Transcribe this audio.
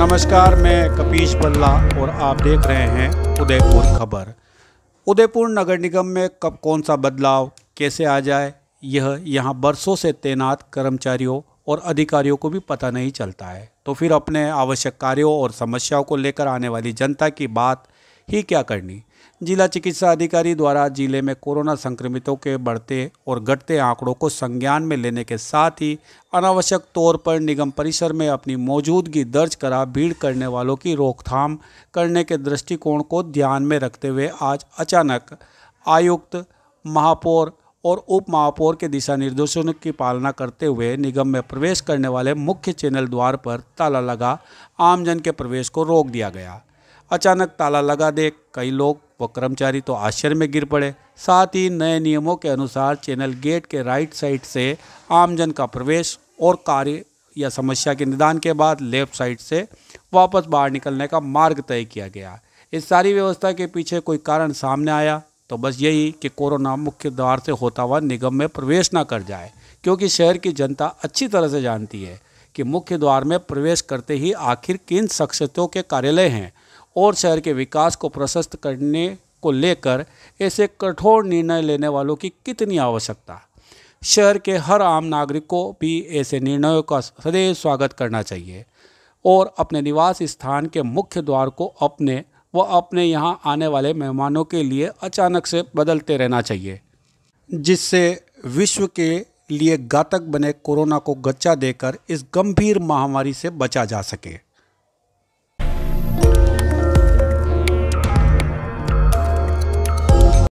नमस्कार मैं कपीश बल्ला और आप देख रहे हैं उदयपुर खबर उदयपुर नगर निगम में कब कौन सा बदलाव कैसे आ जाए यह यहाँ बरसों से तैनात कर्मचारियों और अधिकारियों को भी पता नहीं चलता है तो फिर अपने आवश्यक कार्यों और समस्याओं को लेकर आने वाली जनता की बात ही क्या करनी जिला चिकित्सा अधिकारी द्वारा जिले में कोरोना संक्रमितों के बढ़ते और घटते आंकड़ों को संज्ञान में लेने के साथ ही अनावश्यक तौर पर निगम परिसर में अपनी मौजूदगी दर्ज करा भीड़ करने वालों की रोकथाम करने के दृष्टिकोण को ध्यान में रखते हुए आज अचानक आयुक्त महापौर और उप महापौर के दिशा निर्देशों की पालना करते हुए निगम में प्रवेश करने वाले मुख्य चैनल द्वार पर ताला लगा आमजन के प्रवेश को रोक दिया गया अचानक ताला लगा दे कई लोग व कर्मचारी तो आश्चर्य में गिर पड़े साथ ही नए नियमों के अनुसार चैनल गेट के राइट साइड से आमजन का प्रवेश और कार्य या समस्या के निदान के बाद लेफ्ट साइड से वापस बाहर निकलने का मार्ग तय किया गया इस सारी व्यवस्था के पीछे कोई कारण सामने आया तो बस यही कि कोरोना मुख्य द्वार से होता हुआ निगम में प्रवेश ना कर जाए क्योंकि शहर की जनता अच्छी तरह से जानती है कि मुख्य द्वार में प्रवेश करते ही आखिर किन शख्सियतों के कार्यालय हैं और शहर के विकास को प्रशस्त करने को लेकर ऐसे कठोर निर्णय लेने वालों की कितनी आवश्यकता शहर के हर आम नागरिक को भी ऐसे निर्णयों का सदैव स्वागत करना चाहिए और अपने निवास स्थान के मुख्य द्वार को अपने व अपने यहाँ आने वाले मेहमानों के लिए अचानक से बदलते रहना चाहिए जिससे विश्व के लिए घातक बने कोरोना को गच्चा देकर इस गंभीर महामारी से बचा जा सके